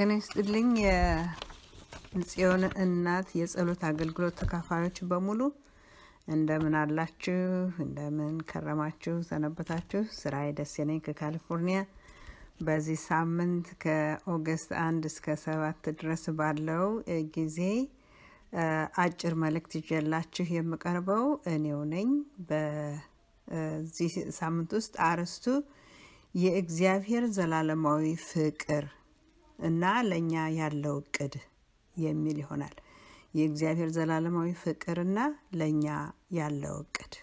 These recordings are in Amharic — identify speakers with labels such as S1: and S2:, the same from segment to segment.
S1: ጤና ይስጥልኝ የጽዮን እናት የጸሎት አገልግሎት ተካፋዮች በሙሉ እንደምን አላችሁ? እንደምን ከረማችሁ? ሰነበታችሁ? ስራዬ ደሴ ነኝ ከካሊፎርኒያ። በዚህ ሳምንት ከኦገስት አንድ እስከ ሰባት ድረስ ባለው ጊዜ አጭር መልእክት ይዤላችሁ የምቀርበው እኔው ነኝ። በዚህ ሳምንት ውስጥ አርዕስቱ የእግዚአብሔር ዘላለማዊ ፍቅር እና ለእኛ ያለው እቅድ የሚል ይሆናል። የእግዚአብሔር ዘላለማዊ ፍቅርና ለእኛ ያለው እቅድ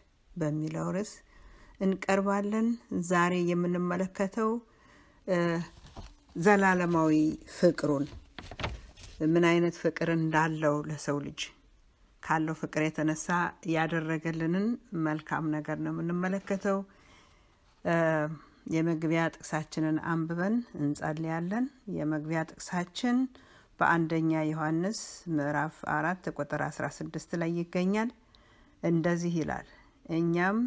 S1: በሚለው ርዕስ እንቀርባለን። ዛሬ የምንመለከተው ዘላለማዊ ፍቅሩን ምን አይነት ፍቅር እንዳለው ለሰው ልጅ ካለው ፍቅር የተነሳ ያደረገልንን መልካም ነገር ነው የምንመለከተው። የመግቢያ ጥቅሳችንን አንብበን እንጸልያለን። የመግቢያ ጥቅሳችን በአንደኛ ዮሐንስ ምዕራፍ አራት ቁጥር አስራ ስድስት ላይ ይገኛል። እንደዚህ ይላል፣ እኛም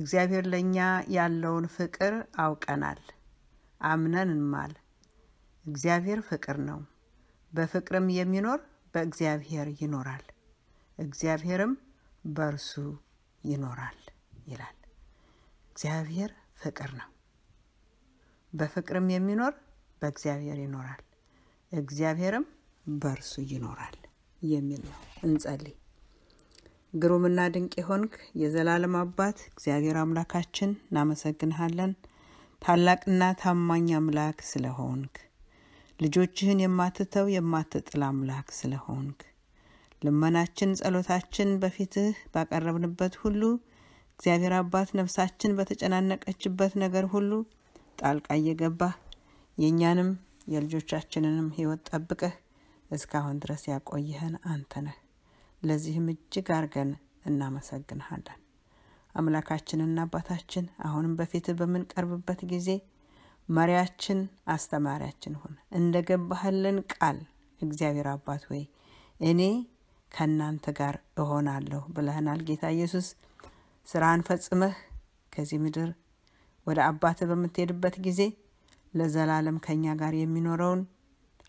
S1: እግዚአብሔር ለእኛ ያለውን ፍቅር አውቀናል፣ አምነንማል። እግዚአብሔር ፍቅር ነው፣ በፍቅርም የሚኖር በእግዚአብሔር ይኖራል፣ እግዚአብሔርም በእርሱ ይኖራል ይላል። እግዚአብሔር ፍቅር ነው። በፍቅርም የሚኖር በእግዚአብሔር ይኖራል፣ እግዚአብሔርም በእርሱ ይኖራል የሚል ነው። እንጸልይ። ግሩምና ድንቅ የሆንክ የዘላለም አባት እግዚአብሔር አምላካችን እናመሰግንሃለን። ታላቅና ታማኝ አምላክ ስለሆንክ ልጆችህን የማትተው የማትጥል አምላክ ስለሆንክ ልመናችን፣ ጸሎታችን በፊትህ ባቀረብንበት ሁሉ እግዚአብሔር አባት ነፍሳችን በተጨናነቀችበት ነገር ሁሉ ጣልቃ እየገባህ የእኛንም የልጆቻችንንም ህይወት ጠብቀህ እስካሁን ድረስ ያቆይህን አንተ ነህ። ለዚህም እጅግ አርገን እናመሰግንሃለን። አምላካችንና አባታችን አሁንም በፊት በምንቀርብበት ጊዜ መሪያችን፣ አስተማሪያችን ሁን። እንደ ገባህልን ቃል እግዚአብሔር አባት ወይ እኔ ከእናንተ ጋር እሆናለሁ ብለህናል ጌታ ኢየሱስ። ስራን ፈጽመህ ከዚህ ምድር ወደ አባትህ በምትሄድበት ጊዜ ለዘላለም ከእኛ ጋር የሚኖረውን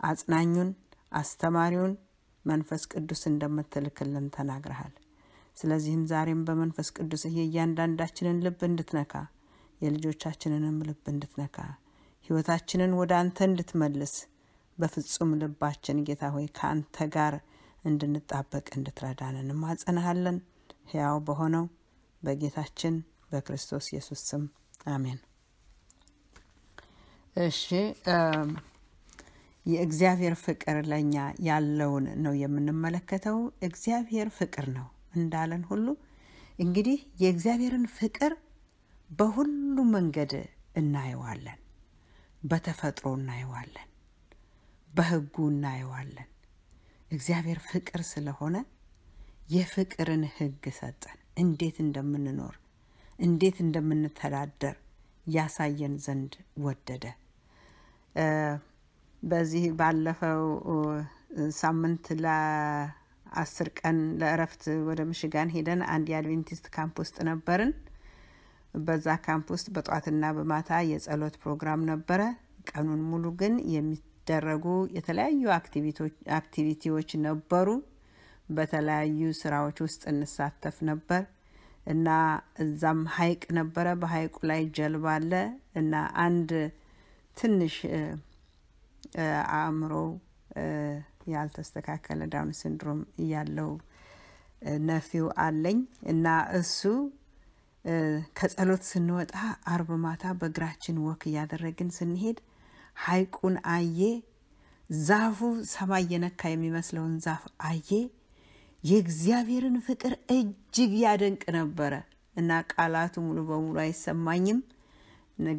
S1: አጽናኙን አስተማሪውን መንፈስ ቅዱስ እንደምትልክልን ተናግረሃል። ስለዚህም ዛሬም በመንፈስ ቅዱስ የእያንዳንዳችንን ልብ እንድትነካ የልጆቻችንንም ልብ እንድትነካ ህይወታችንን ወደ አንተ እንድትመልስ በፍጹም ልባችን ጌታ ሆይ ከአንተ ጋር እንድንጣበቅ እንድትረዳን እንማጸንሃለን። ሕያው በሆነው በጌታችን በክርስቶስ ኢየሱስ ስም አሜን። እሺ የእግዚአብሔር ፍቅር ለእኛ ያለውን ነው የምንመለከተው። እግዚአብሔር ፍቅር ነው እንዳለን ሁሉ እንግዲህ የእግዚአብሔርን ፍቅር በሁሉ መንገድ እናየዋለን። በተፈጥሮ እናየዋለን፣ በሕጉ እናየዋለን። እግዚአብሔር ፍቅር ስለሆነ የፍቅርን ሕግ ሰጠን። እንዴት እንደምንኖር እንዴት እንደምንተዳደር ያሳየን ዘንድ ወደደ። በዚህ ባለፈው ሳምንት ለአስር ቀን ለእረፍት ወደ ምሽጋን ሄደን አንድ የአድቬንቲስት ካምፕ ውስጥ ነበርን። በዛ ካምፕ ውስጥ በጧትና በማታ የጸሎት ፕሮግራም ነበረ። ቀኑን ሙሉ ግን የሚደረጉ የተለያዩ አክቲቪቲዎች ነበሩ። በተለያዩ ስራዎች ውስጥ እንሳተፍ ነበር እና እዛም ሀይቅ ነበረ። በሀይቁ ላይ ጀልባ አለ እና አንድ ትንሽ አእምሮ ያልተስተካከለ ዳውን ሲንድሮም እያለው ነፊው አለኝ እና እሱ ከጸሎት ስንወጣ አርብ ማታ በእግራችን ወክ እያደረግን ስንሄድ ሀይቁን አየ። ዛፉ ሰማይ የነካ የሚመስለውን ዛፍ አየ። የእግዚአብሔርን ፍቅር እጅግ ያደንቅ ነበረ እና ቃላቱ ሙሉ በሙሉ አይሰማኝም።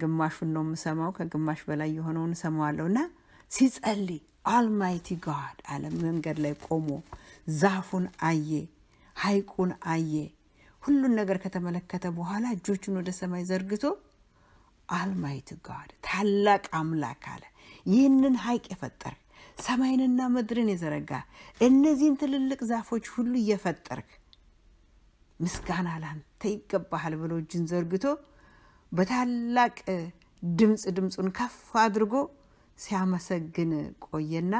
S1: ግማሹን ነው የምሰማው፣ ከግማሽ በላይ የሆነውን እሰማዋለሁ። እና ሲጸልይ አልማይቲ ጋድ አለ። መንገድ ላይ ቆሞ ዛፉን አየ፣ ሐይቁን አየ። ሁሉን ነገር ከተመለከተ በኋላ እጆቹን ወደ ሰማይ ዘርግቶ አልማይቲ ጋድ ታላቅ አምላክ አለ። ይህንን ሐይቅ የፈጠር ሰማይንና ምድርን የዘረጋ እነዚህን ትልልቅ ዛፎች ሁሉ እየፈጠርክ ምስጋና ላንተ ይገባሃል ብሎ እጅን ዘርግቶ በታላቅ ድምፅ ድምፁን ከፍ አድርጎ ሲያመሰግን ቆየና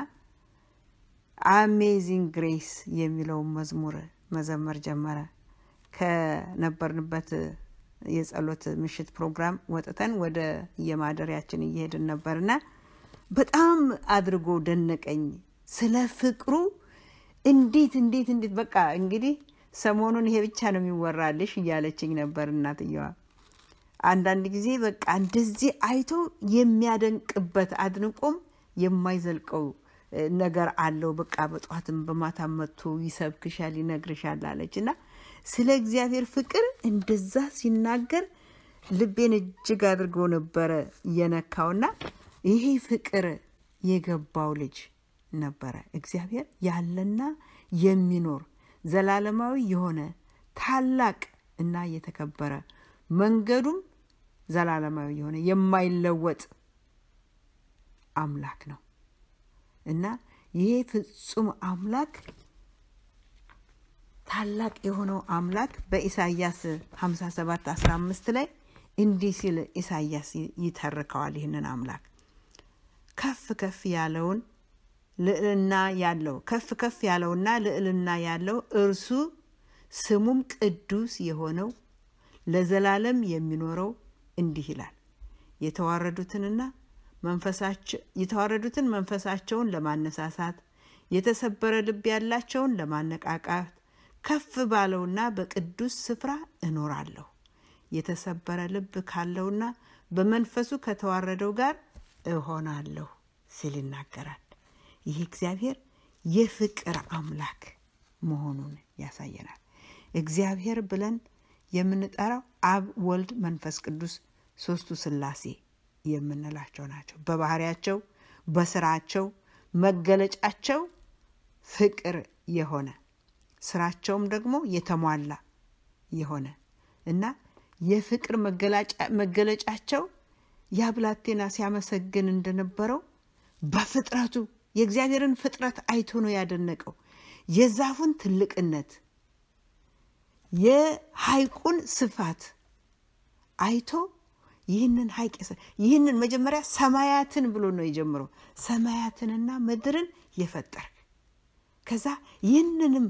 S1: አሜዚንግ ግሬስ የሚለውን መዝሙር መዘመር ጀመረ። ከነበርንበት የጸሎት ምሽት ፕሮግራም ወጥተን ወደ የማደሪያችን እየሄድን ነበርና በጣም አድርጎ ደነቀኝ። ስለ ፍቅሩ እንዴት እንዴት እንዴት በቃ እንግዲህ ሰሞኑን ይሄ ብቻ ነው የሚወራልሽ እያለችኝ ነበር እናትየዋ። አንዳንድ ጊዜ በቃ እንደዚህ አይቶ የሚያደንቅበት አድንቆም የማይዘልቀው ነገር አለው። በቃ በጠዋትም በማታ መጥቶ ይሰብክሻል፣ ይነግርሻል አለች እና ስለ እግዚአብሔር ፍቅር እንደዛ ሲናገር ልቤን እጅግ አድርጎ ነበረ እየነካውና ይሄ ፍቅር የገባው ልጅ ነበረ። እግዚአብሔር ያለና የሚኖር ዘላለማዊ የሆነ ታላቅ እና የተከበረ መንገዱም ዘላለማዊ የሆነ የማይለወጥ አምላክ ነው እና ይሄ ፍጹም አምላክ ታላቅ የሆነው አምላክ በኢሳያስ 57 15 ላይ እንዲህ ሲል ኢሳያስ ይተርከዋል ይህንን አምላክ ከፍ ከፍ ያለውን ልዕልና ያለው ከፍ ከፍ ያለውና ልዕልና ያለው እርሱ ስሙም ቅዱስ የሆነው ለዘላለም የሚኖረው እንዲህ ይላል የተዋረዱትንና የተዋረዱትን መንፈሳቸውን ለማነሳሳት የተሰበረ ልብ ያላቸውን ለማነቃቃት ከፍ ባለውና በቅዱስ ስፍራ እኖራለሁ የተሰበረ ልብ ካለውና በመንፈሱ ከተዋረደው ጋር እሆናለሁ ሲል ይናገራል። ይህ እግዚአብሔር የፍቅር አምላክ መሆኑን ያሳየናል። እግዚአብሔር ብለን የምንጠራው አብ፣ ወልድ፣ መንፈስ ቅዱስ ሶስቱ ስላሴ የምንላቸው ናቸው። በባህሪያቸው፣ በስራቸው፣ መገለጫቸው ፍቅር የሆነ ስራቸውም ደግሞ የተሟላ የሆነ እና የፍቅር መገለጫቸው ያ ብላቴና ሲያመሰግን እንደነበረው በፍጥረቱ የእግዚአብሔርን ፍጥረት አይቶ ነው ያደነቀው። የዛፉን ትልቅነት፣ የሐይቁን ስፋት አይቶ ይህንን ሐይቅ ይህንን መጀመሪያ ሰማያትን ብሎ ነው የጀምረው። ሰማያትንና ምድርን የፈጠርክ ከዛ ይህንንም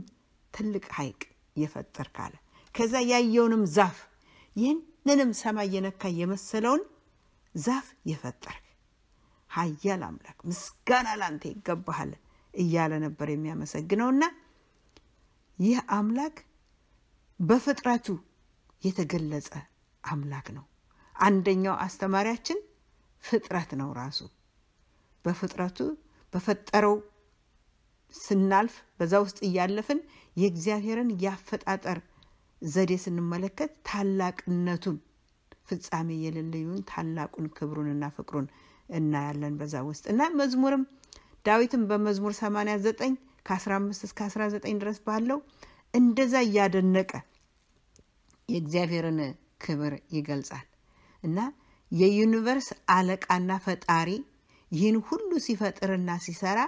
S1: ትልቅ ሐይቅ የፈጠርክ አለ። ከዛ ያየውንም ዛፍ ይህንንም ሰማይ የነካ የመሰለውን ዛፍ የፈጠርክ ሀያል አምላክ ምስጋና ላንተ ይገባሃል እያለ ነበር የሚያመሰግነውና ይህ አምላክ በፍጥረቱ የተገለጸ አምላክ ነው። አንደኛው አስተማሪያችን ፍጥረት ነው ራሱ በፍጥረቱ በፈጠረው ስናልፍ በዛ ውስጥ እያለፍን የእግዚአብሔርን ያፈጣጠር ዘዴ ስንመለከት ታላቅነቱን ፍጻሜ የሌለዩን ታላቁን ክብሩንና ፍቅሩን እናያለን በዛ ውስጥ እና መዝሙርም ዳዊትም በመዝሙር 89 ከ15 እስከ 19 ድረስ ባለው እንደዛ እያደነቀ የእግዚአብሔርን ክብር ይገልጻል እና የዩኒቨርስ አለቃና ፈጣሪ ይህን ሁሉ ሲፈጥርና ሲሰራ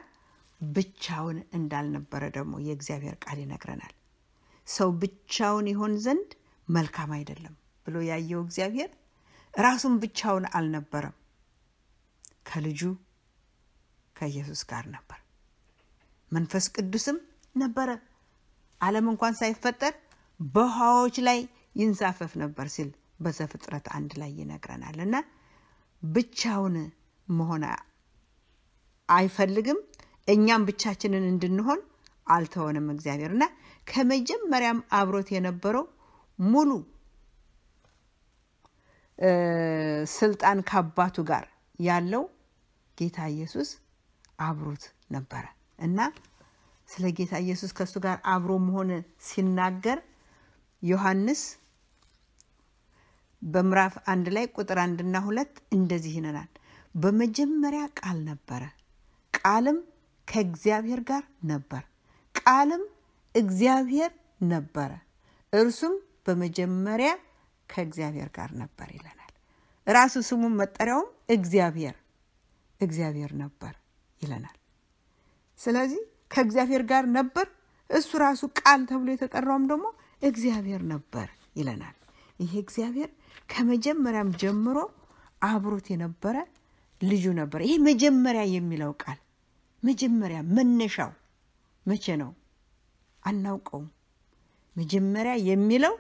S1: ብቻውን እንዳልነበረ ደግሞ የእግዚአብሔር ቃል ይነግረናል። ሰው ብቻውን ይሆን ዘንድ መልካም አይደለም። ብሎ ያየው እግዚአብሔር ራሱን ብቻውን አልነበረም፣ ከልጁ ከኢየሱስ ጋር ነበር። መንፈስ ቅዱስም ነበረ። ዓለም እንኳን ሳይፈጠር በውሃዎች ላይ ይንሳፈፍ ነበር ሲል በዘፍጥረት አንድ ላይ ይነግረናል። እና ብቻውን መሆን አይፈልግም። እኛም ብቻችንን እንድንሆን አልተሆንም እግዚአብሔር እና ከመጀመሪያም አብሮት የነበረው ሙሉ ስልጣን ከአባቱ ጋር ያለው ጌታ ኢየሱስ አብሮት ነበረ እና ስለ ጌታ ኢየሱስ ከእሱ ጋር አብሮ መሆን ሲናገር ዮሐንስ በምዕራፍ አንድ ላይ ቁጥር አንድና ሁለት እንደዚህ ይነናል። በመጀመሪያ ቃል ነበረ፣ ቃልም ከእግዚአብሔር ጋር ነበር፣ ቃልም እግዚአብሔር ነበረ። እርሱም በመጀመሪያ ከእግዚአብሔር ጋር ነበር ይለናል። ራሱ ስሙም መጠሪያውም እግዚአብሔር እግዚአብሔር ነበር ይለናል። ስለዚህ ከእግዚአብሔር ጋር ነበር። እሱ ራሱ ቃል ተብሎ የተጠራውም ደግሞ እግዚአብሔር ነበር ይለናል። ይሄ እግዚአብሔር ከመጀመሪያም ጀምሮ አብሮት የነበረ ልጁ ነበር። ይሄ መጀመሪያ የሚለው ቃል መጀመሪያ መነሻው መቼ ነው? አናውቀውም። መጀመሪያ የሚለው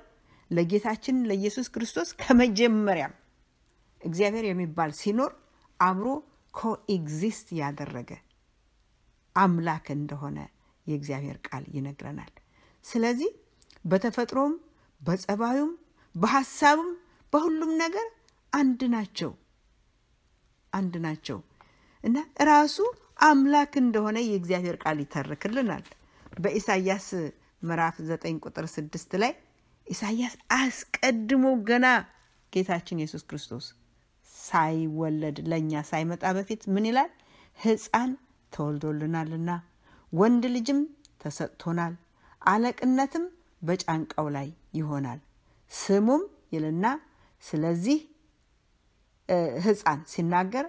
S1: ለጌታችን ለኢየሱስ ክርስቶስ ከመጀመሪያም እግዚአብሔር የሚባል ሲኖር አብሮ ኮኤግዚስት ያደረገ አምላክ እንደሆነ የእግዚአብሔር ቃል ይነግረናል። ስለዚህ በተፈጥሮም በጸባዩም በሐሳብም በሁሉም ነገር አንድ ናቸው አንድ ናቸው እና ራሱ አምላክ እንደሆነ የእግዚአብሔር ቃል ይተርክልናል። በኢሳይያስ ምዕራፍ 9 ቁጥር 6 ላይ ኢሳያስ አስቀድሞ ገና ጌታችን ኢየሱስ ክርስቶስ ሳይወለድ ለእኛ ሳይመጣ በፊት ምን ይላል? ሕፃን ተወልዶልናልና ወንድ ልጅም ተሰጥቶናል፣ አለቅነትም በጫንቃው ላይ ይሆናል፣ ስሙም ይልና ስለዚህ ሕፃን ሲናገር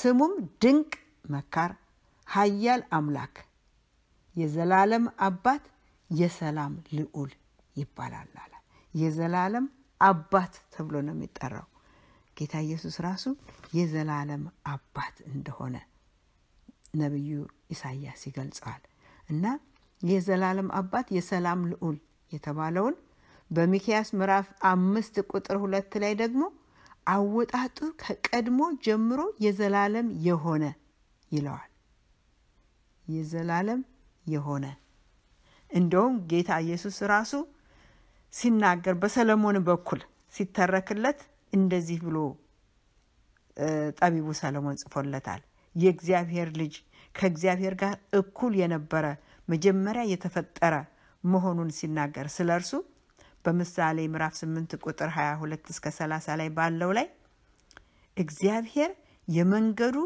S1: ስሙም ድንቅ መካር፣ ኃያል አምላክ፣ የዘላለም አባት፣ የሰላም ልዑል ይባላል አለ። የዘላለም አባት ተብሎ ነው የሚጠራው። ጌታ ኢየሱስ ራሱ የዘላለም አባት እንደሆነ ነቢዩ ኢሳያስ ይገልጸዋል። እና የዘላለም አባት የሰላም ልዑል የተባለውን በሚኪያስ ምዕራፍ አምስት ቁጥር ሁለት ላይ ደግሞ አወጣጡ ከቀድሞ ጀምሮ የዘላለም የሆነ ይለዋል። የዘላለም የሆነ እንደውም ጌታ ኢየሱስ ራሱ ሲናገር በሰለሞን በኩል ሲተረክለት እንደዚህ ብሎ ጠቢቡ ሰለሞን ጽፎለታል። የእግዚአብሔር ልጅ ከእግዚአብሔር ጋር እኩል የነበረ መጀመሪያ የተፈጠረ መሆኑን ሲናገር ስለ እርሱ በምሳሌ ምዕራፍ 8 ቁጥር 22 እስከ 30 ላይ ባለው ላይ እግዚአብሔር የመንገዱ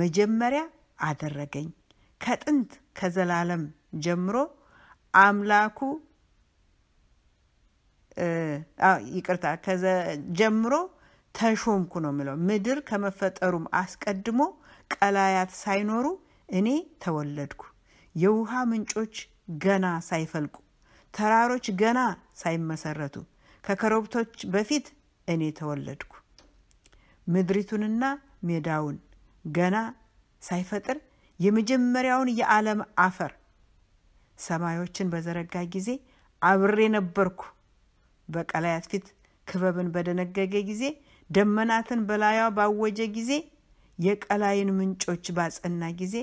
S1: መጀመሪያ አደረገኝ ከጥንት ከዘላለም ጀምሮ አምላኩ ይቅርታ ጀምሮ ተሾምኩ ነው የሚለው። ምድር ከመፈጠሩም አስቀድሞ ቀላያት ሳይኖሩ እኔ ተወለድኩ። የውሃ ምንጮች ገና ሳይፈልቁ፣ ተራሮች ገና ሳይመሰረቱ፣ ከከረብቶች በፊት እኔ ተወለድኩ። ምድሪቱንና ሜዳውን ገና ሳይፈጥር የመጀመሪያውን የዓለም አፈር ሰማዮችን በዘረጋ ጊዜ አብሬ ነበርኩ። በቀላያት ፊት ክበብን በደነገገ ጊዜ ደመናትን በላያ ባወጀ ጊዜ የቀላይን ምንጮች ባጸና ጊዜ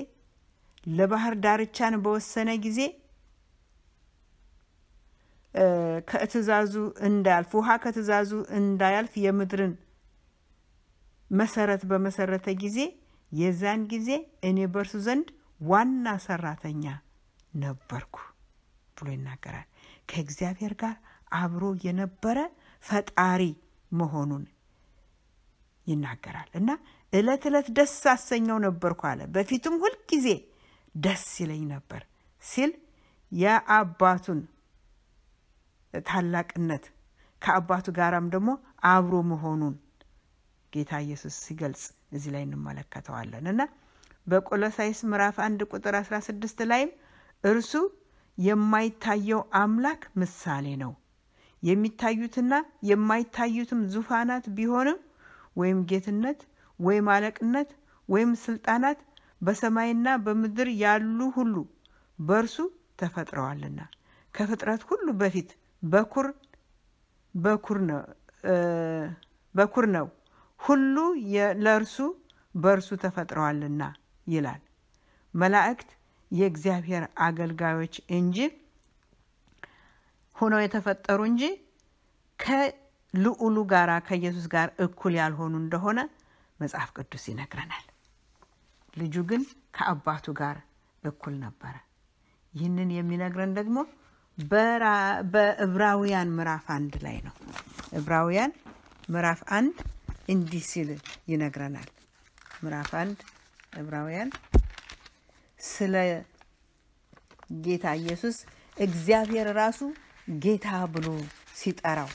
S1: ለባህር ዳርቻን በወሰነ ጊዜ ከትእዛዙ እንዳያልፍ ውሃ ከትእዛዙ እንዳያልፍ የምድርን መሰረት በመሰረተ ጊዜ የዛን ጊዜ እኔ በእርሱ ዘንድ ዋና ሰራተኛ ነበርኩ ብሎ ይናገራል። ከእግዚአብሔር ጋር አብሮ የነበረ ፈጣሪ መሆኑን ይናገራል እና እለት እለት ደስ አሰኘው ነበርኩ አለ። በፊቱም ሁልጊዜ ደስ ይለኝ ነበር ሲል የአባቱን ታላቅነት ከአባቱ ጋራም ደግሞ አብሮ መሆኑን ጌታ ኢየሱስ ሲገልጽ እዚህ ላይ እንመለከተዋለን እና በቆሎሳይስ ምዕራፍ አንድ ቁጥር 16 ላይም እርሱ የማይታየው አምላክ ምሳሌ ነው የሚታዩትና የማይታዩትም ዙፋናት ቢሆንም ወይም ጌትነት ወይም አለቅነት ወይም ስልጣናት በሰማይና በምድር ያሉ ሁሉ በእርሱ ተፈጥረዋልና ከፍጥረት ሁሉ በፊት በኩር በኩር ነው ሁሉ ለእርሱ በእርሱ ተፈጥረዋልና ይላል። መላእክት የእግዚአብሔር አገልጋዮች እንጂ ሆነው የተፈጠሩ እንጂ ከልዑሉ ጋር ከኢየሱስ ጋር እኩል ያልሆኑ እንደሆነ መጽሐፍ ቅዱስ ይነግረናል። ልጁ ግን ከአባቱ ጋር እኩል ነበረ። ይህንን የሚነግረን ደግሞ በዕብራውያን ምዕራፍ አንድ ላይ ነው። ዕብራውያን ምዕራፍ አንድ እንዲህ ሲል ይነግረናል። ምዕራፍ አንድ ዕብራውያን ስለ ጌታ ኢየሱስ እግዚአብሔር ራሱ ጌታ ብሎ ሲጠራው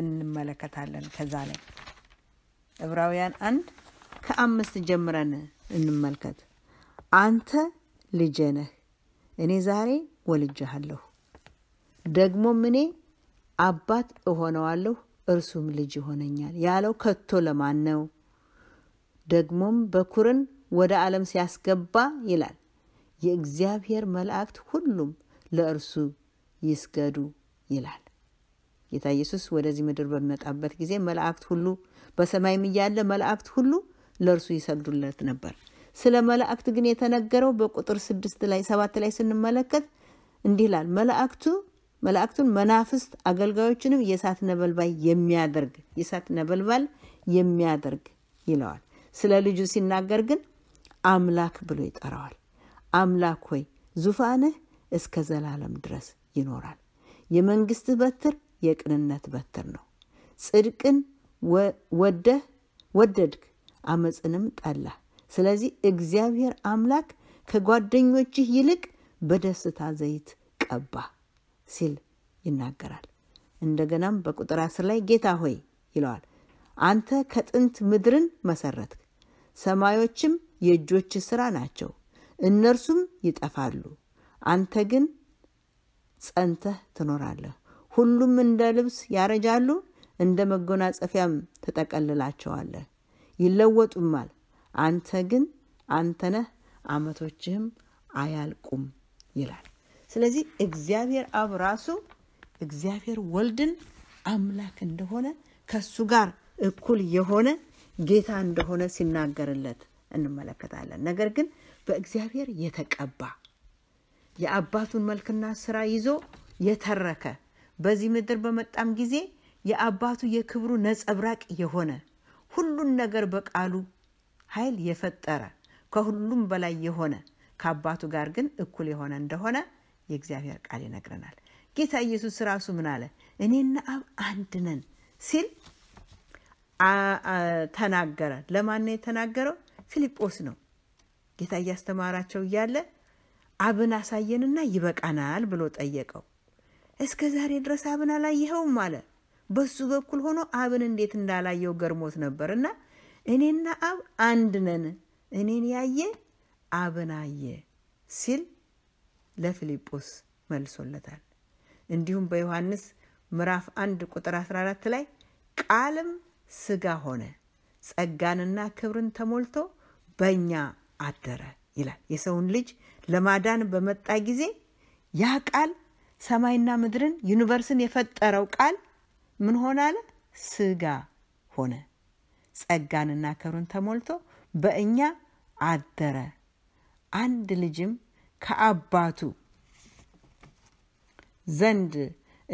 S1: እንመለከታለን። ከዛ ላይ ዕብራውያን አንድ ከአምስት ጀምረን እንመልከት። አንተ ልጄ ነህ፣ እኔ ዛሬ ወልጄሃለሁ፣ ደግሞም እኔ አባት እሆነዋለሁ፣ እርሱም ልጅ ይሆነኛል ያለው ከቶ ለማን ነው? ደግሞም በኩርን ወደ ዓለም ሲያስገባ ይላል የእግዚአብሔር መላእክት ሁሉም ለእርሱ ይስገዱ ይላል። ጌታ ኢየሱስ ወደዚህ ምድር በሚመጣበት ጊዜ መላእክት ሁሉ በሰማይም እያለ መላእክት ሁሉ ለእርሱ ይሰግዱለት ነበር። ስለ መላእክት ግን የተነገረው በቁጥር ስድስት ላይ ሰባት ላይ ስንመለከት እንዲህ ይላል መላእክቱ መላእክቱን መናፍስት አገልጋዮችንም የእሳት ነበልባል የሚያደርግ የእሳት ነበልባል የሚያደርግ ይለዋል። ስለ ልጁ ሲናገር ግን አምላክ ብሎ ይጠራዋል። አምላክ ሆይ ዙፋንህ እስከ ዘላለም ድረስ ይኖራል። የመንግስትህ በትር የቅንነት በትር ነው። ጽድቅን ወደህ ወደድክ፣ አመፅንም ጠላህ። ስለዚህ እግዚአብሔር አምላክ ከጓደኞችህ ይልቅ በደስታ ዘይት ቀባ ሲል ይናገራል። እንደገናም በቁጥር አስር ላይ ጌታ ሆይ ይለዋል። አንተ ከጥንት ምድርን መሰረትክ፣ ሰማዮችም የእጆች ሥራ ናቸው፣ እነርሱም ይጠፋሉ። አንተ ግን ጸንተህ ትኖራለህ። ሁሉም እንደ ልብስ ያረጃሉ፣ እንደ መጎናጸፊያም ትጠቀልላቸዋለህ፣ ይለወጡማል። አንተ ግን አንተነህ አመቶችህም ዓመቶችህም አያልቁም ይላል። ስለዚህ እግዚአብሔር አብ ራሱ እግዚአብሔር ወልድን አምላክ እንደሆነ ከሱ ጋር እኩል የሆነ ጌታ እንደሆነ ሲናገርለት እንመለከታለን። ነገር ግን በእግዚአብሔር የተቀባ የአባቱን መልክና ስራ ይዞ የተረከ በዚህ ምድር በመጣም ጊዜ የአባቱ የክብሩ ነጸብራቅ የሆነ ሁሉን ነገር በቃሉ ኃይል የፈጠረ ከሁሉም በላይ የሆነ ከአባቱ ጋር ግን እኩል የሆነ እንደሆነ የእግዚአብሔር ቃል ይነግረናል። ጌታ ኢየሱስ ራሱ ምን አለ? እኔና አብ አንድ ነን ሲል ተናገረ። ለማን ነው የተናገረው? ፊልጶስ ነው። ጌታ እያስተማራቸው እያለ አብን አሳየንና ይበቃናል ብሎ ጠየቀው። እስከ ዛሬ ድረስ አብን አላየኸውም አለ። በሱ በኩል ሆኖ አብን እንዴት እንዳላየው ገርሞት ነበር። እና እኔና አብ አንድ ነን፣ እኔን ያየ አብን አየ ሲል ለፊልጶስ መልሶለታል። እንዲሁም በዮሐንስ ምዕራፍ አንድ ቁጥር 14 ላይ ቃልም ስጋ ሆነ ጸጋንና ክብርን ተሞልቶ በእኛ አደረ ይላል። የሰውን ልጅ ለማዳን በመጣ ጊዜ ያ ቃል ሰማይና ምድርን ዩኒቨርስን የፈጠረው ቃል ምን ሆነ አለ? ስጋ ሆነ፣ ጸጋንና ክብርን ተሞልቶ በእኛ አደረ። አንድ ልጅም ከአባቱ ዘንድ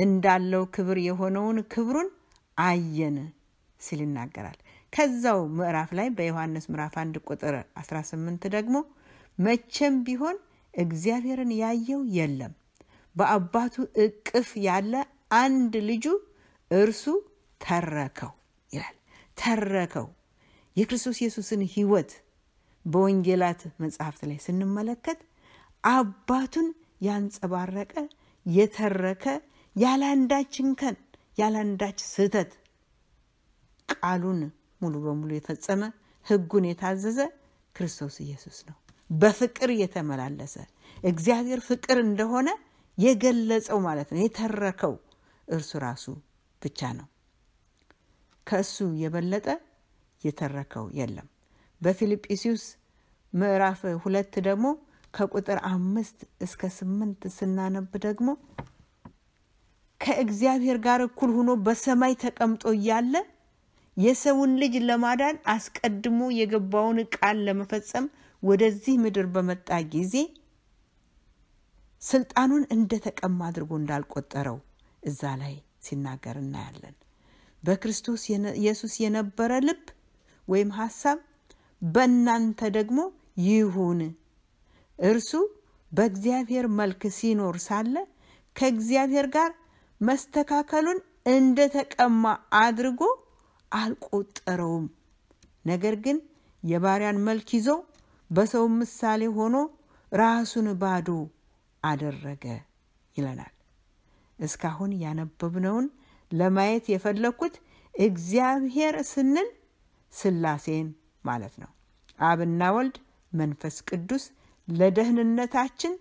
S1: እንዳለው ክብር የሆነውን ክብሩን አየን ሲል ይናገራል። ከዛው ምዕራፍ ላይ በዮሐንስ ምዕራፍ 1 ቁጥር 18 ደግሞ መቼም ቢሆን እግዚአብሔርን ያየው የለም። በአባቱ እቅፍ ያለ አንድ ልጁ እርሱ ተረከው ይላል። ተረከው የክርስቶስ ኢየሱስን ሕይወት በወንጌላት መጽሐፍት ላይ ስንመለከት አባቱን ያንጸባረቀ የተረከ ያላንዳች እንከን ያላንዳች ስህተት ቃሉን ሙሉ በሙሉ የፈጸመ ሕጉን የታዘዘ ክርስቶስ ኢየሱስ ነው። በፍቅር የተመላለሰ እግዚአብሔር ፍቅር እንደሆነ የገለጸው ማለት ነው። የተረከው እርሱ ራሱ ብቻ ነው። ከእሱ የበለጠ የተረከው የለም። በፊልጵስዩስ ምዕራፍ ሁለት ደግሞ ከቁጥር አምስት እስከ ስምንት ስናነብ ደግሞ ከእግዚአብሔር ጋር እኩል ሆኖ በሰማይ ተቀምጦ እያለ የሰውን ልጅ ለማዳን አስቀድሞ የገባውን ቃል ለመፈጸም ወደዚህ ምድር በመጣ ጊዜ ስልጣኑን እንደተቀማ አድርጎ እንዳልቆጠረው እዛ ላይ ሲናገር እናያለን። በክርስቶስ ኢየሱስ የነበረ ልብ ወይም ሀሳብ በእናንተ ደግሞ ይሁን። እርሱ በእግዚአብሔር መልክ ሲኖር ሳለ ከእግዚአብሔር ጋር መስተካከሉን እንደተቀማ አድርጎ አልቆጠረውም። ነገር ግን የባሪያን መልክ ይዞ በሰው ምሳሌ ሆኖ ራሱን ባዶ አደረገ ይለናል። እስካሁን ያነበብነውን ለማየት የፈለግኩት እግዚአብሔር ስንል ስላሴን ማለት ነው። አብና ወልድ፣ መንፈስ ቅዱስ ለደህንነታችን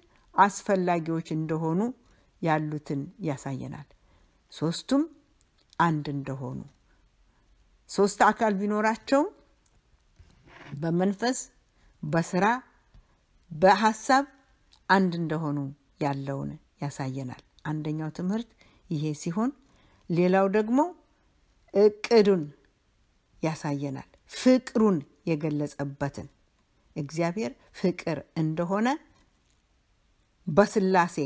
S1: አስፈላጊዎች እንደሆኑ ያሉትን ያሳየናል። ሶስቱም አንድ እንደሆኑ ሶስት አካል ቢኖራቸውም በመንፈስ በስራ በሀሳብ አንድ እንደሆኑ ያለውን ያሳየናል። አንደኛው ትምህርት ይሄ ሲሆን፣ ሌላው ደግሞ እቅዱን ያሳየናል። ፍቅሩን የገለጸበትን እግዚአብሔር ፍቅር እንደሆነ በስላሴ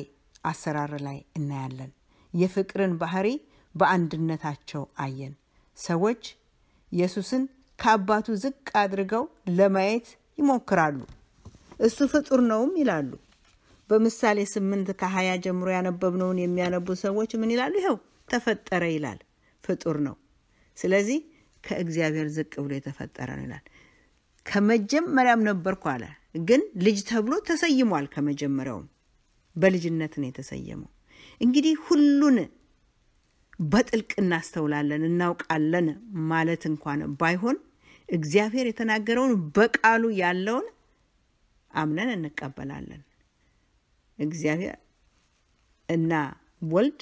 S1: አሰራር ላይ እናያለን። የፍቅርን ባህሪ በአንድነታቸው አየን። ሰዎች ኢየሱስን ከአባቱ ዝቅ አድርገው ለማየት ይሞክራሉ። እሱ ፍጡር ነውም ይላሉ። በምሳሌ ስምንት ከሀያ ጀምሮ ያነበብነውን የሚያነቡ ሰዎች ምን ይላሉ? ይኸው ተፈጠረ ይላል። ፍጡር ነው። ስለዚህ ከእግዚአብሔር ዝቅ ብሎ የተፈጠረ ነው ይላል። ከመጀመሪያም ነበርኩ አለ። ግን ልጅ ተብሎ ተሰይሟል። ከመጀመሪያውም በልጅነት ነው የተሰየመው። እንግዲህ ሁሉን በጥልቅ እናስተውላለን፣ እናውቃለን ማለት እንኳን ባይሆን እግዚአብሔር የተናገረውን በቃሉ ያለውን አምነን እንቀበላለን። እግዚአብሔር እና ወልድ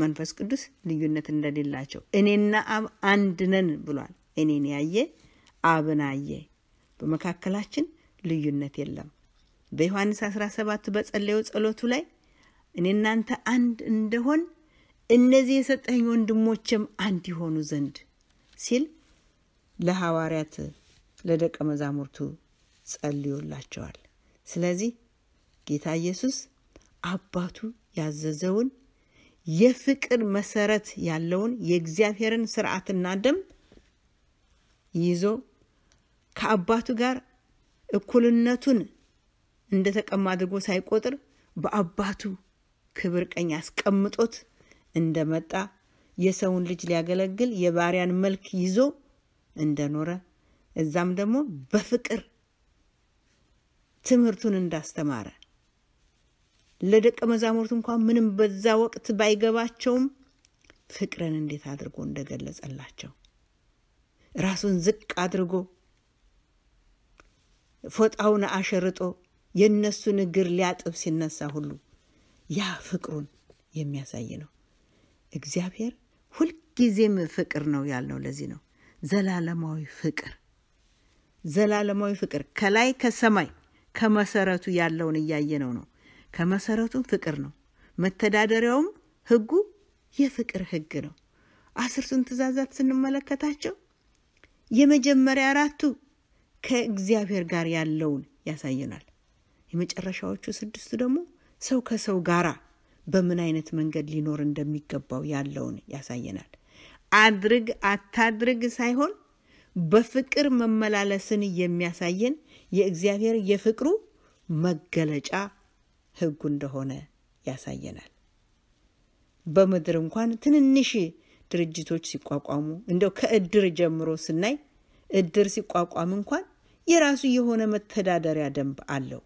S1: መንፈስ ቅዱስ ልዩነት እንደሌላቸው እኔና አብ አንድ ነን ብሏል። እኔን ያየ አብን አየ፣ በመካከላችን ልዩነት የለም። በዮሐንስ 17 በጸለየው ጸሎቱ ላይ እኔ እናንተ አንድ እንደሆን እነዚህ የሰጠኝ ወንድሞችም አንድ የሆኑ ዘንድ ሲል ለሐዋርያት ለደቀ መዛሙርቱ ጸልዩላቸዋል። ስለዚህ ጌታ ኢየሱስ አባቱ ያዘዘውን የፍቅር መሰረት ያለውን የእግዚአብሔርን ስርዓትና ደንብ ይዞ ከአባቱ ጋር እኩልነቱን እንደ ተቀማ አድርጎ ሳይቆጥር በአባቱ ክብር ቀኝ አስቀምጦት እንደመጣ የሰውን ልጅ ሊያገለግል የባሪያን መልክ ይዞ እንደኖረ እዛም ደግሞ በፍቅር ትምህርቱን እንዳስተማረ ለደቀ መዛሙርት እንኳን ምንም በዛ ወቅት ባይገባቸውም ፍቅርን እንዴት አድርጎ እንደገለጸላቸው ራሱን ዝቅ አድርጎ ፎጣውን አሸርጦ የእነሱን እግር ሊያጥብ ሲነሳ ሁሉ ያ ፍቅሩን የሚያሳይ ነው። እግዚአብሔር ሁልጊዜም ፍቅር ነው ያልነው ለዚህ ነው። ዘላለማዊ ፍቅር ዘላለማዊ ፍቅር ከላይ ከሰማይ ከመሰረቱ ያለውን እያየነው ነው። ከመሰረቱ ፍቅር ነው። መተዳደሪያውም ህጉ የፍቅር ህግ ነው። አስርቱን ትእዛዛት ስንመለከታቸው የመጀመሪያ አራቱ ከእግዚአብሔር ጋር ያለውን ያሳየናል። የመጨረሻዎቹ ስድስቱ ደግሞ ሰው ከሰው ጋራ በምን አይነት መንገድ ሊኖር እንደሚገባው ያለውን ያሳየናል። አድርግ አታድርግ ሳይሆን በፍቅር መመላለስን የሚያሳየን የእግዚአብሔር የፍቅሩ መገለጫ ህጉ እንደሆነ ያሳየናል። በምድር እንኳን ትንንሽ ድርጅቶች ሲቋቋሙ እንደው ከእድር ጀምሮ ስናይ እድር ሲቋቋም እንኳን የራሱ የሆነ መተዳደሪያ ደንብ አለው።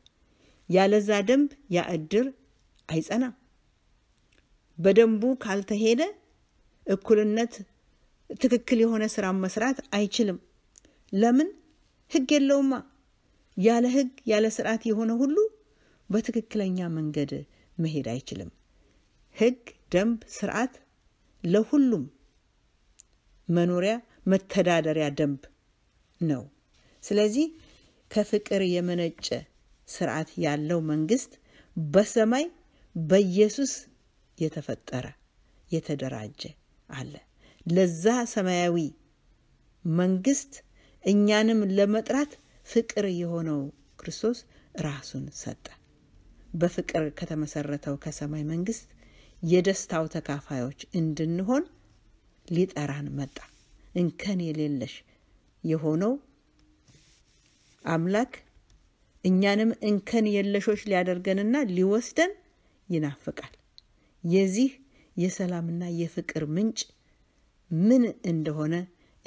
S1: ያለዛ ደንብ ያ እድር አይጸናም። በደንቡ ካልተሄደ እኩልነት ትክክል የሆነ ስራ መስራት አይችልም። ለምን? ህግ የለውማ። ያለ ህግ ያለ ስርዓት የሆነ ሁሉ በትክክለኛ መንገድ መሄድ አይችልም። ህግ፣ ደንብ፣ ስርዓት ለሁሉም መኖሪያ መተዳደሪያ ደንብ ነው። ስለዚህ ከፍቅር የመነጨ ስርዓት ያለው መንግስት በሰማይ በኢየሱስ የተፈጠረ የተደራጀ አለ። ለዛ ሰማያዊ መንግስት እኛንም ለመጥራት ፍቅር የሆነው ክርስቶስ ራሱን ሰጠ። በፍቅር ከተመሰረተው ከሰማይ መንግስት የደስታው ተካፋዮች እንድንሆን ሊጠራን መጣ። እንከን የሌለሽ የሆነው አምላክ እኛንም እንከን የለሾች ሊያደርገንና ሊወስደን ይናፍቃል። የዚህ የሰላምና የፍቅር ምንጭ ምን እንደሆነ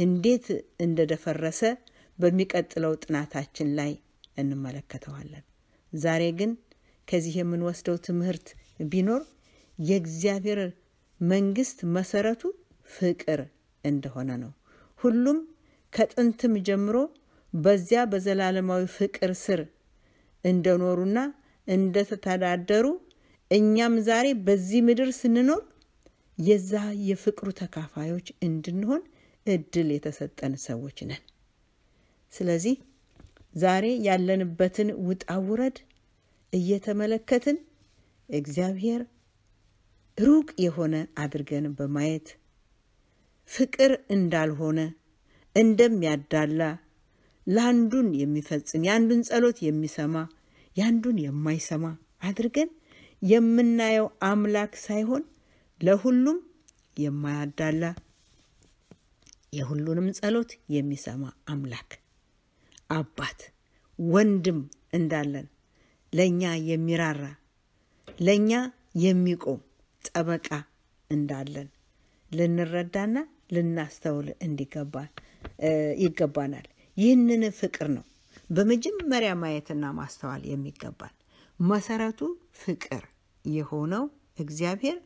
S1: እንዴት እንደደፈረሰ በሚቀጥለው ጥናታችን ላይ እንመለከተዋለን። ዛሬ ግን ከዚህ የምንወስደው ትምህርት ቢኖር የእግዚአብሔር መንግስት መሰረቱ ፍቅር እንደሆነ ነው። ሁሉም ከጥንትም ጀምሮ በዚያ በዘላለማዊ ፍቅር ስር እንደኖሩና እንደተተዳደሩ እኛም ዛሬ በዚህ ምድር ስንኖር የዛ የፍቅሩ ተካፋዮች እንድንሆን እድል የተሰጠን ሰዎች ነን። ስለዚህ ዛሬ ያለንበትን ውጣ ውረድ እየተመለከትን እግዚአብሔር ሩቅ የሆነ አድርገን በማየት ፍቅር እንዳልሆነ እንደሚያዳላ ለአንዱን የሚፈጽም የአንዱን ጸሎት የሚሰማ የአንዱን የማይሰማ አድርገን የምናየው አምላክ ሳይሆን ለሁሉም የማያዳላ የሁሉንም ጸሎት የሚሰማ አምላክ አባት ወንድም እንዳለን ለእኛ የሚራራ ለእኛ የሚቆም ጠበቃ እንዳለን ልንረዳና ልናስተውል እንዲገባ ይገባናል። ይህንን ፍቅር ነው በመጀመሪያ ማየትና ማስተዋል የሚገባል። መሰረቱ ፍቅር የሆነው እግዚአብሔር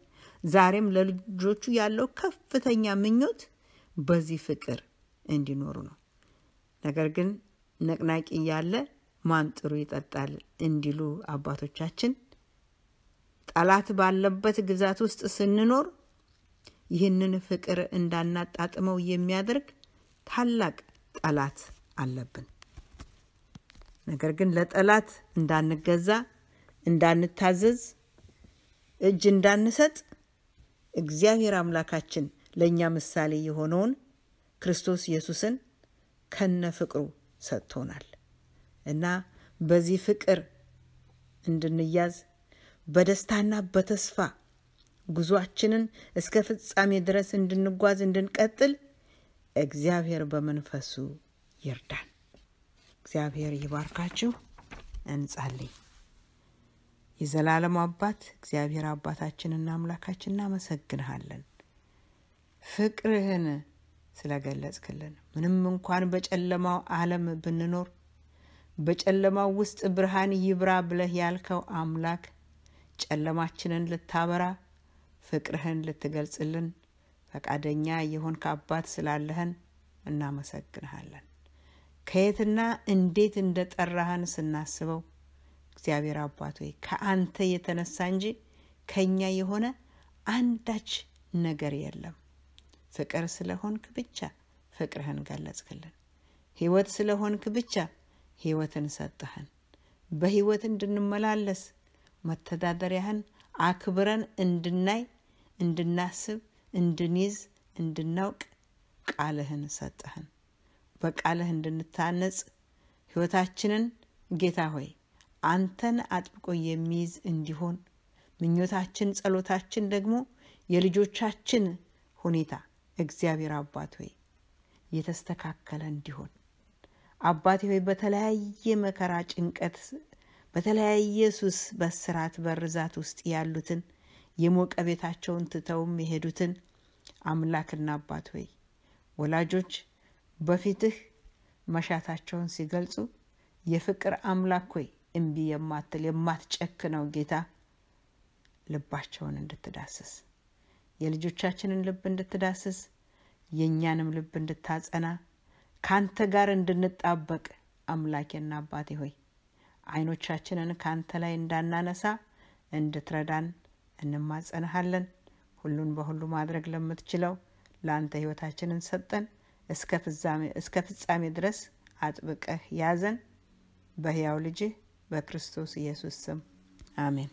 S1: ዛሬም ለልጆቹ ያለው ከፍተኛ ምኞት በዚህ ፍቅር እንዲኖሩ ነው። ነገር ግን ነቅናቂ ያለ ማን ጥሩ ይጠጣል እንዲሉ አባቶቻችን፣ ጠላት ባለበት ግዛት ውስጥ ስንኖር ይህንን ፍቅር እንዳናጣጥመው የሚያደርግ ታላቅ ጠላት አለብን። ነገር ግን ለጠላት እንዳንገዛ፣ እንዳንታዘዝ፣ እጅ እንዳንሰጥ እግዚአብሔር አምላካችን ለእኛ ምሳሌ የሆነውን ክርስቶስ ኢየሱስን ከነ ፍቅሩ ሰጥቶናል እና በዚህ ፍቅር እንድንያዝ በደስታና በተስፋ ጉዟችንን እስከ ፍጻሜ ድረስ እንድንጓዝ እንድንቀጥል እግዚአብሔር በመንፈሱ ይርዳን። እግዚአብሔር ይባርካችሁ። እንጸልይ። የዘላለም አባት እግዚአብሔር አባታችንና አምላካችን እናመሰግንሃለን። ፍቅርህን ስለገለጽክልን ምንም እንኳን በጨለማው ዓለም ብንኖር በጨለማው ውስጥ ብርሃን ይብራ ብለህ ያልከው አምላክ ጨለማችንን ልታበራ ፍቅርህን ልትገልጽልን ፈቃደኛ የሆንክ አባት ስላለህን እናመሰግንሃለን። ከየትና እንዴት እንደ ስናስበው እግዚአብሔር አባት ሆይ ከአንተ የተነሳ እንጂ ከእኛ የሆነ አንዳች ነገር የለም። ፍቅር ስለሆንክ ብቻ ፍቅርህን ገለጽክልን። ህይወት ስለሆንክ ብቻ ህይወትን ሰጠህን። በህይወት እንድንመላለስ መተዳደሪያህን አክብረን እንድናይ፣ እንድናስብ፣ እንድንይዝ፣ እንድናውቅ ቃልህን ሰጠህን። በቃልህ እንድንታነጽ ህይወታችንን ጌታ ሆይ አንተን አጥብቆ የሚይዝ እንዲሆን ምኞታችን፣ ጸሎታችን ደግሞ የልጆቻችን ሁኔታ እግዚአብሔር አባት ሆይ የተስተካከለ እንዲሆን አባቴ ሆይ በተለያየ መከራ፣ ጭንቀት፣ በተለያየ ሱስ፣ በስራት በርዛት ውስጥ ያሉትን የሞቀ ቤታቸውን ትተውም የሄዱትን አምላክና አባት ሆይ ወላጆች በፊትህ መሻታቸውን ሲገልጹ የፍቅር አምላክ ሆይ እምቢ የማትል ነው ጌታ ልባቸውን እንድትዳስስ የልጆቻችንን ልብ እንድትዳስስ የእኛንም ልብ እንድታጸና ካንተ ጋር እንድንጣበቅ አምላኬና አባቴ ሆይ አይኖቻችንን ካንተ ላይ እንዳናነሳ እንድትረዳን እንማጸንሃለን። ሁሉን በሁሉ ማድረግ ለምትችለው ለአንተ ህይወታችንን ሰጠን። እስከ ፍጻሜ ድረስ አጥብቀህ ያዘን። በህያው ልጅህ በክርስቶስ ኢየሱስ ስም አሜን።